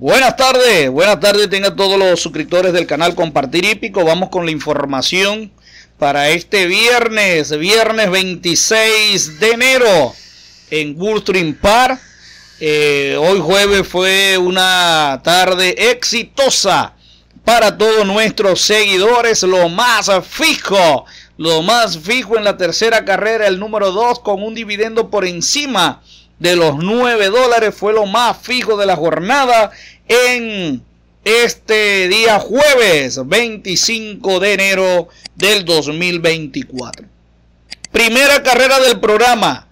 Buenas tardes, buenas tardes tengan todos los suscriptores del canal Compartir Hípico. Vamos con la información para este viernes, viernes 26 de enero en Gulfstream Park. Eh, hoy jueves fue una tarde exitosa para todos nuestros seguidores, lo más fijo, lo más fijo en la tercera carrera, el número 2 con un dividendo por encima de los 9 dólares fue lo más fijo de la jornada en este día jueves 25 de enero del 2024. Primera carrera del programa.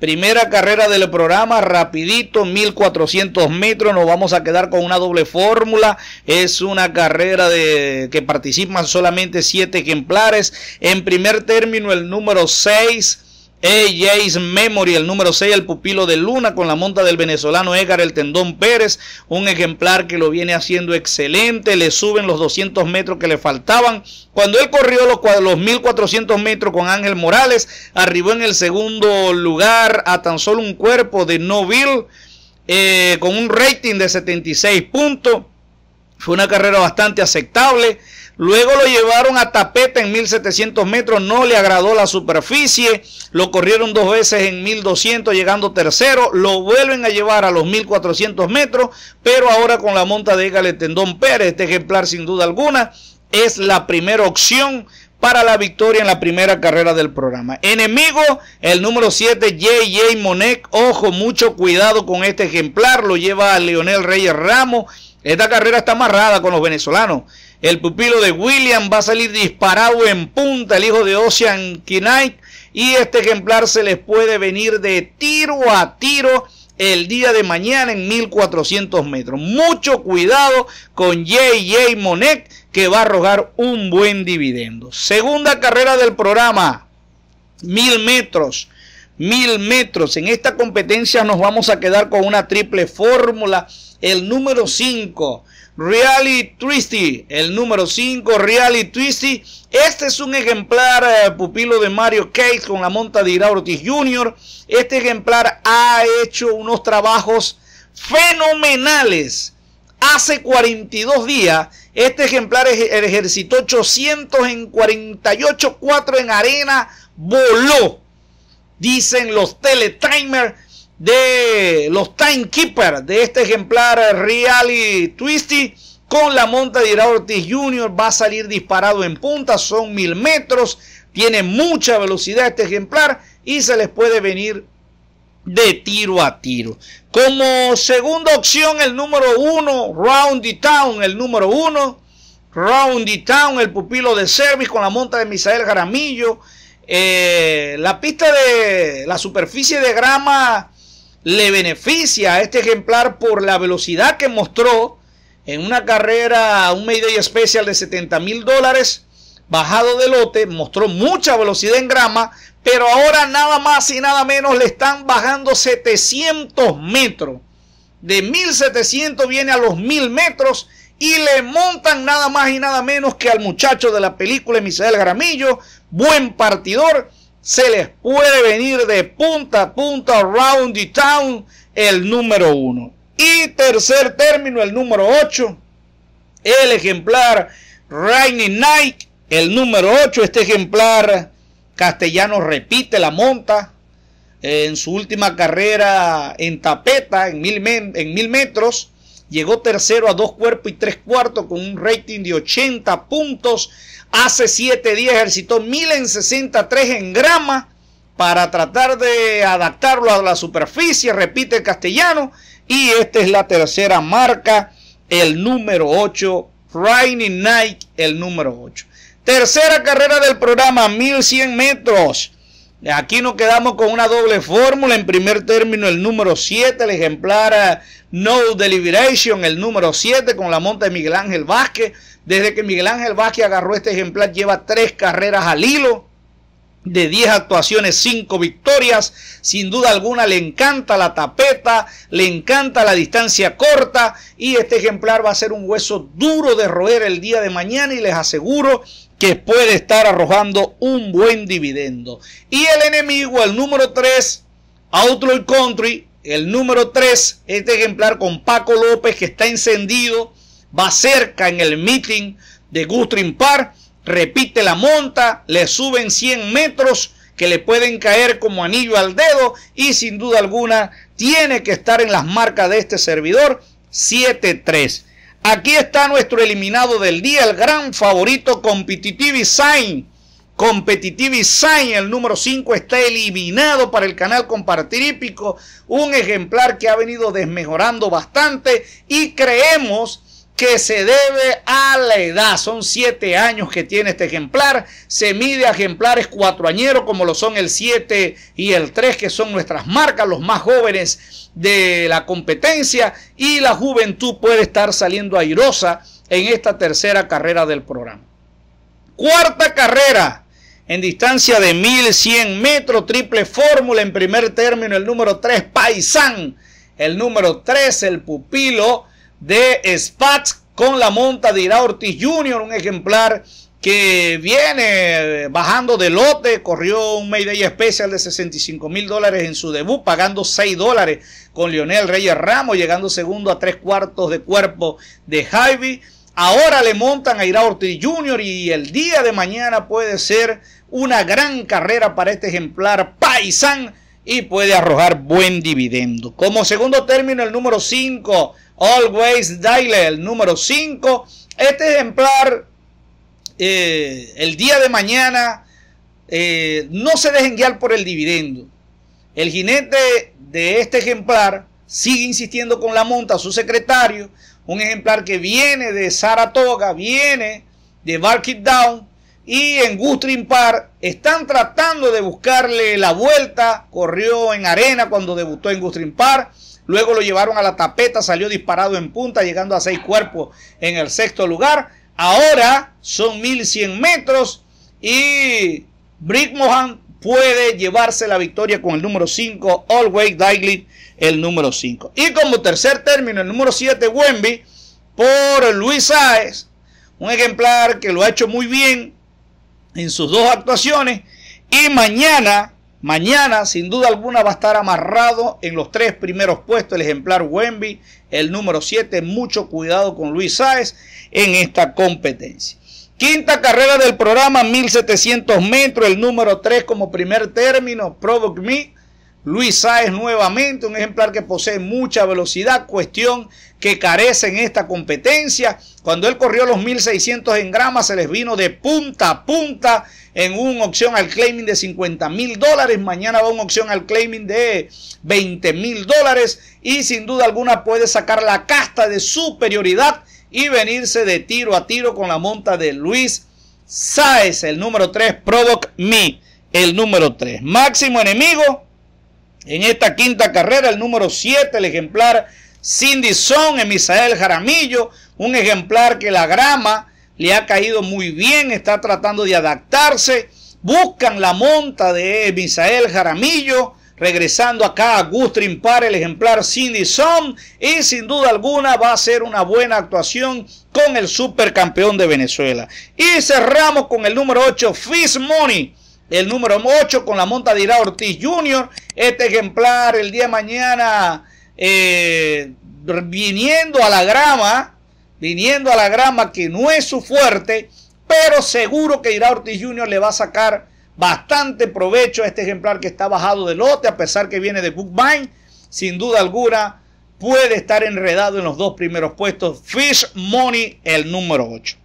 Primera carrera del programa, rapidito, 1400 metros, nos vamos a quedar con una doble fórmula. Es una carrera de, que participan solamente 7 ejemplares. En primer término, el número 6, AJ's Memory, el número 6, el pupilo de Luna, con la monta del venezolano Edgar El Tendón Pérez, un ejemplar que lo viene haciendo excelente, le suben los 200 metros que le faltaban. Cuando él corrió los, 1400 metros con Ángel Morales, arribó en el segundo lugar a tan solo un cuerpo de Noville, eh, con un rating de 76 puntos. Fue una carrera bastante aceptable. Luego lo llevaron a tapeta en 1700 metros, no le agradó la superficie, lo corrieron dos veces en 1200 llegando tercero, lo vuelven a llevar a los 1400 metros, pero ahora con la monta de Tendón Pérez, este ejemplar sin duda alguna es la primera opción para la victoria en la primera carrera del programa. Enemigo, el número 7, JJ Monek. Ojo, mucho cuidado con este ejemplar. Lo lleva a Leonel Reyes Ramos. Esta carrera está amarrada con los venezolanos. El pupilo de William va a salir disparado en punta, el hijo de Ocean Knight. Y este ejemplar se les puede venir de tiro a tiro el día de mañana en 1400 metros. Mucho cuidado con JJ Monet que va a arrojar un buen dividendo. Segunda carrera del programa, 1000 metros. 1000 metros. En esta competencia nos vamos a quedar con una triple fórmula. El número 5, Really Twisty, el número 5, Really Twisty. Este es un ejemplar eh, pupilo de Mario Case con la monta de Ira Ortiz Jr. Este ejemplar ha hecho unos trabajos fenomenales. Hace 42 días, este ejemplar ejercitó 800 en 48, 4 en arena, voló. Dicen los teletimers de los timekeepers de este ejemplar Reali Twisty con la monta de Ira Ortiz Jr. Va a salir disparado en punta, son mil metros, tiene mucha velocidad este ejemplar y se les puede venir de tiro a tiro. Como segunda opción, el número uno, Roundy Town, el número uno, Roundy Town, el pupilo de Service con la monta de Misael Jaramillo. Eh, la pista de la superficie de grama le beneficia a este ejemplar por la velocidad que mostró en una carrera, un y Special de 70 mil dólares, bajado de lote, mostró mucha velocidad en grama, pero ahora nada más y nada menos le están bajando 700 metros. De 1700 viene a los 1000 metros y le montan nada más y nada menos que al muchacho de la película, Misael Gramillo, buen partidor, se les puede venir de punta a punta round town el número uno. Y tercer término, el número 8, el ejemplar rainy Night, el número 8, este ejemplar castellano repite la monta eh, en su última carrera en tapeta, en mil, en mil metros, Llegó tercero a dos cuerpos y tres cuartos con un rating de 80 puntos. Hace siete días ejercitó 1063 en grama para tratar de adaptarlo a la superficie, repite el castellano. Y esta es la tercera marca, el número 8, Rainy Nike, el número 8. Tercera carrera del programa, 1100 metros. Aquí nos quedamos con una doble fórmula. En primer término, el número 7, el ejemplar eh, No Deliberation, el número 7 con la monta de Miguel Ángel Vázquez. Desde que Miguel Ángel Vázquez agarró este ejemplar, lleva tres carreras al hilo. De 10 actuaciones, 5 victorias. Sin duda alguna le encanta la tapeta, le encanta la distancia corta. Y este ejemplar va a ser un hueso duro de roer el día de mañana. Y les aseguro que puede estar arrojando un buen dividendo. Y el enemigo, el número 3, Outlaw Country, el número 3, este ejemplar con Paco López que está encendido, va cerca en el meeting de Gustrin Park, repite la monta, le suben 100 metros que le pueden caer como anillo al dedo y sin duda alguna tiene que estar en las marcas de este servidor 7-3. Aquí está nuestro eliminado del día, el gran favorito Competitive Sign. Competitive el número 5, está eliminado para el canal Compartirípico. Un ejemplar que ha venido desmejorando bastante y creemos que se debe a la edad. Son siete años que tiene este ejemplar. Se mide a ejemplares cuatroañeros como lo son el 7 y el 3, que son nuestras marcas, los más jóvenes de la competencia. Y la juventud puede estar saliendo airosa en esta tercera carrera del programa. Cuarta carrera. En distancia de 1100 metros, triple fórmula en primer término, el número 3, Paisán. El número 3, el pupilo de Spats, con la monta de Ira Ortiz Jr., un ejemplar que viene bajando de lote, corrió un Mayday Special de 65 mil dólares en su debut, pagando 6 dólares con Lionel Reyes Ramos, llegando segundo a tres cuartos de cuerpo de Javi. Ahora le montan a Ira Ortiz Jr. y el día de mañana puede ser una gran carrera para este ejemplar paisán y puede arrojar buen dividendo. Como segundo término, el número 5 Always Dale el número 5. Este ejemplar, eh, el día de mañana, eh, no se dejen guiar por el dividendo. El jinete de este ejemplar sigue insistiendo con la monta, su secretario, un ejemplar que viene de Saratoga, viene de market Down, y en gusto par están tratando de buscarle la vuelta. Corrió en arena cuando debutó en gusto par. Luego lo llevaron a la tapeta, salió disparado en punta, llegando a seis cuerpos en el sexto lugar. Ahora son 1100 metros y Brick Mohan puede llevarse la victoria con el número 5, Always Daily, el número 5. Y como tercer término, el número 7, Wemby, por Luis Saez, un ejemplar que lo ha hecho muy bien, en sus dos actuaciones y mañana, mañana sin duda alguna va a estar amarrado en los tres primeros puestos el ejemplar Wemby, el número 7, mucho cuidado con Luis Sáez en esta competencia. Quinta carrera del programa, 1700 metros, el número 3 como primer término, Provoke Me. Luis Sáez nuevamente, un ejemplar que posee mucha velocidad, cuestión que carece en esta competencia. Cuando él corrió los 1600 en grama, se les vino de punta a punta en una opción al claiming de 50 mil dólares. Mañana va una opción al claiming de 20 mil dólares. Y sin duda alguna puede sacar la casta de superioridad y venirse de tiro a tiro con la monta de Luis Sáez, el número 3, Provoc Me, el número 3. Máximo enemigo en esta quinta carrera, el número 7, el ejemplar Cindy Son, en Misael Jaramillo, un ejemplar que la grama le ha caído muy bien, está tratando de adaptarse. Buscan la monta de Misael Jaramillo, regresando acá a Gustrin Par, el ejemplar Cindy Son, y sin duda alguna va a ser una buena actuación con el supercampeón de Venezuela. Y cerramos con el número 8, Fizz Money el número 8 con la monta de Ira Ortiz Jr. Este ejemplar el día de mañana eh, viniendo a la grama, viniendo a la grama que no es su fuerte, pero seguro que Ira Ortiz Jr. le va a sacar bastante provecho a este ejemplar que está bajado de lote, a pesar que viene de Cookbine, sin duda alguna puede estar enredado en los dos primeros puestos. Fish Money, el número 8.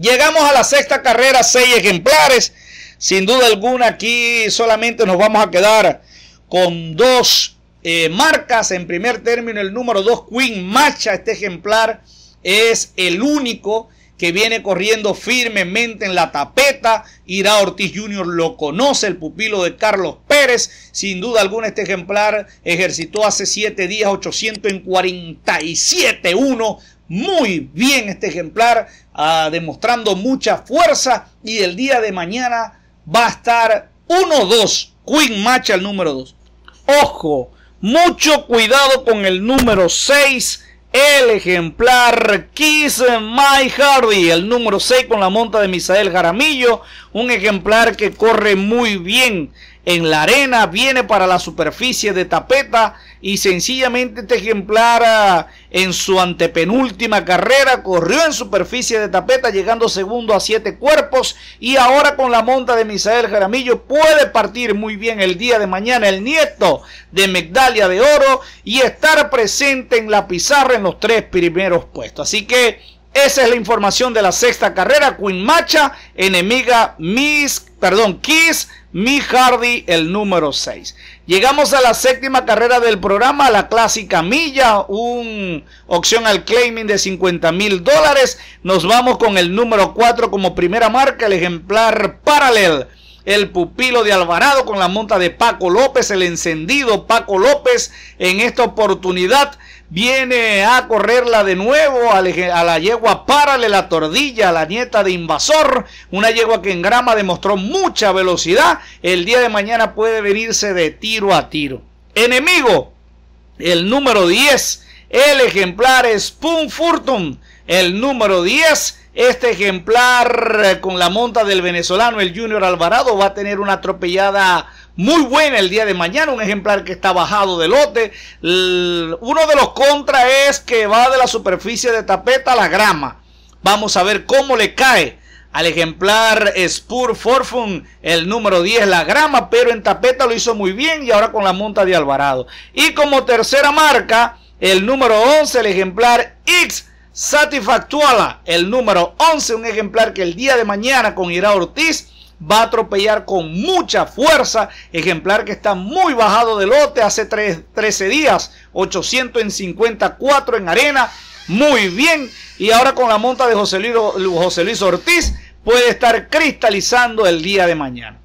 Llegamos a la sexta carrera, seis ejemplares. Sin duda alguna aquí solamente nos vamos a quedar con dos eh, marcas. En primer término el número 2 Queen Macha. Este ejemplar es el único que viene corriendo firmemente en la tapeta. Irá Ortiz Jr. lo conoce, el pupilo de Carlos Pérez. Sin duda alguna este ejemplar ejercitó hace 7 días 800 en 47-1. Muy bien este ejemplar, ah, demostrando mucha fuerza y el día de mañana va a estar 1-2. Queen Match al número 2. Ojo, mucho cuidado con el número 6. El ejemplar Kiss My Hardy, el número 6 con la monta de Misael Jaramillo. Un ejemplar que corre muy bien en la arena, viene para la superficie de tapeta y sencillamente este ejemplar ah, en su antepenúltima carrera corrió en superficie de tapeta llegando segundo a siete cuerpos y ahora con la monta de Misael Jaramillo puede partir muy bien el día de mañana el nieto de Megdalia de Oro y estar presente en la pizarra en los tres primeros puestos. Así que esa es la información de la sexta carrera. Queen Macha, enemiga Miss, perdón, Kiss, Miss Hardy, el número 6. Llegamos a la séptima carrera del programa, la clásica milla, un opción al claiming de 50 mil dólares. Nos vamos con el número 4 como primera marca, el ejemplar Parallel el pupilo de Alvarado con la monta de Paco López, el encendido Paco López en esta oportunidad viene a correrla de nuevo a la yegua Párale la Tordilla, la nieta de Invasor, una yegua que en grama demostró mucha velocidad, el día de mañana puede venirse de tiro a tiro. Enemigo, el número 10, el ejemplar Spoon Furtun, el número 10, este ejemplar eh, con la monta del venezolano, el Junior Alvarado, va a tener una atropellada muy buena el día de mañana. Un ejemplar que está bajado de lote. Uno de los contras es que va de la superficie de tapeta a la grama. Vamos a ver cómo le cae al ejemplar Spur Forfun, el número 10, la grama, pero en tapeta lo hizo muy bien y ahora con la monta de Alvarado. Y como tercera marca, el número 11, el ejemplar X Satisfactuala, el número 11, un ejemplar que el día de mañana con Ira Ortiz va a atropellar con mucha fuerza, ejemplar que está muy bajado de lote hace 13 días, 854 en en arena, muy bien, y ahora con la monta de José Luis, José Ortiz puede estar cristalizando el día de mañana.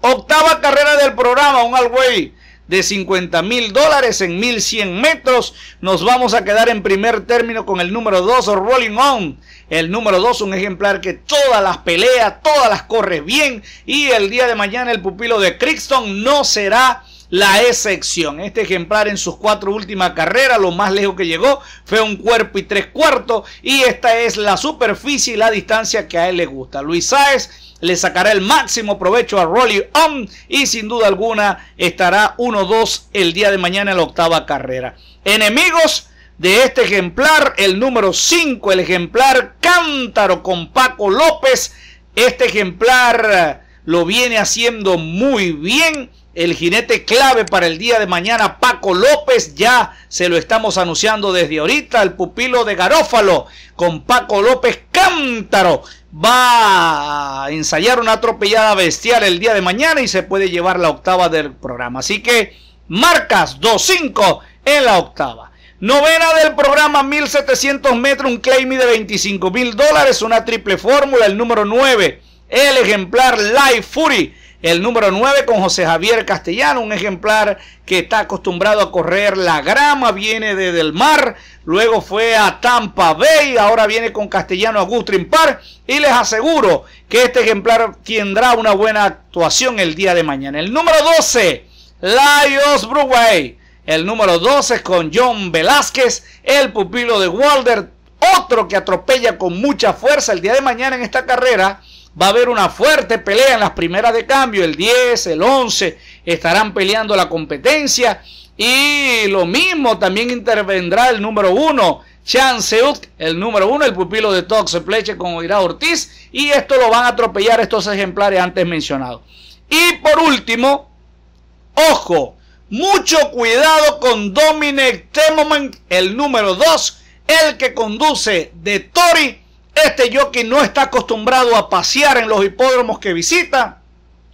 Octava carrera del programa, un Alway de 50 mil dólares en 1100 metros. Nos vamos a quedar en primer término con el número 2, Rolling On. El número 2, un ejemplar que todas las pelea. todas las corre bien. Y el día de mañana el pupilo de Crixton no será la excepción. Este ejemplar en sus cuatro últimas carreras, lo más lejos que llegó fue un cuerpo y tres cuartos. Y esta es la superficie y la distancia que a él le gusta. Luis Sáez le sacará el máximo provecho a Rolly On y sin duda alguna estará 1-2 el día de mañana en la octava carrera. Enemigos de este ejemplar, el número 5, el ejemplar Cántaro con Paco López. Este ejemplar lo viene haciendo muy bien el jinete clave para el día de mañana, Paco López, ya se lo estamos anunciando desde ahorita, el pupilo de Garófalo con Paco López Cántaro va a ensayar una atropellada bestial el día de mañana y se puede llevar la octava del programa. Así que marcas 2-5 en la octava. Novena del programa 1700 metros, un claim de 25 mil dólares, una triple fórmula, el número 9, el ejemplar Life Fury el número 9 con José Javier Castellano, un ejemplar que está acostumbrado a correr la grama, viene desde el Mar, luego fue a Tampa Bay, ahora viene con Castellano Augusto Impar y les aseguro que este ejemplar tendrá una buena actuación el día de mañana. El número 12, Laios bruway El número 12 con John Velázquez, el pupilo de Walder, otro que atropella con mucha fuerza el día de mañana en esta carrera va a haber una fuerte pelea en las primeras de cambio. El 10, el 11 estarán peleando la competencia. Y lo mismo también intervendrá el número 1, Chan el número 1, el pupilo de Tox Pleche con Oirá Ortiz. Y esto lo van a atropellar estos ejemplares antes mencionados. Y por último, ojo, mucho cuidado con Dominic Temoman, el número 2, el que conduce de Tori este jockey no está acostumbrado a pasear en los hipódromos que visita.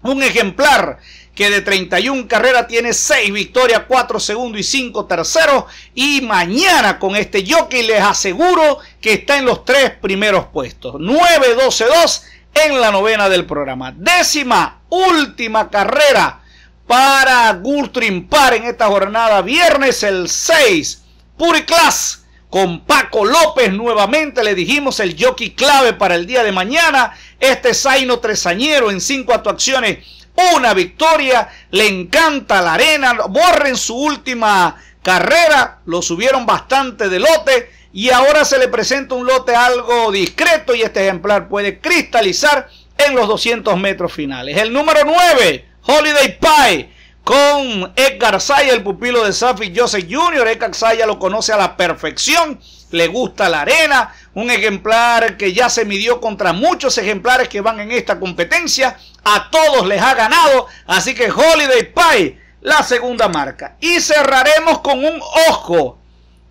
Un ejemplar que de 31 carreras tiene 6 victorias, 4 segundos y 5 terceros. Y mañana con este jockey les aseguro que está en los 3 primeros puestos. 9-12-2 en la novena del programa. Décima, última carrera para Gultrim Par en esta jornada. Viernes el 6. Puri Class con Paco López nuevamente. Le dijimos el jockey clave para el día de mañana. Este Zaino Tresañero en cinco actuaciones. Una victoria. Le encanta la arena. Borren su última carrera. Lo subieron bastante de lote. Y ahora se le presenta un lote algo discreto. Y este ejemplar puede cristalizar en los 200 metros finales. El número 9. Holiday Pie con Edgar Saya, el pupilo de Safi Joseph Jr. Edgar Saya lo conoce a la perfección, le gusta la arena, un ejemplar que ya se midió contra muchos ejemplares que van en esta competencia, a todos les ha ganado, así que Holiday Pie, la segunda marca. Y cerraremos con un ojo,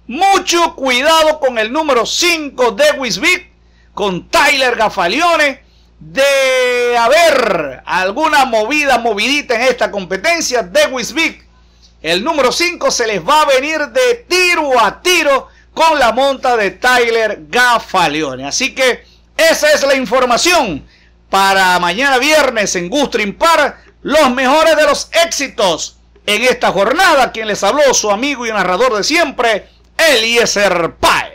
mucho cuidado con el número 5 de Wisbit, con Tyler Gafalione de ver alguna movida, movidita en esta competencia, de Wisbeek, el número 5, se les va a venir de tiro a tiro con la monta de Tyler Gafaleone. Así que esa es la información para mañana viernes en Gusto Impar, los mejores de los éxitos en esta jornada. Quien les habló, su amigo y narrador de siempre, Eliezer Pai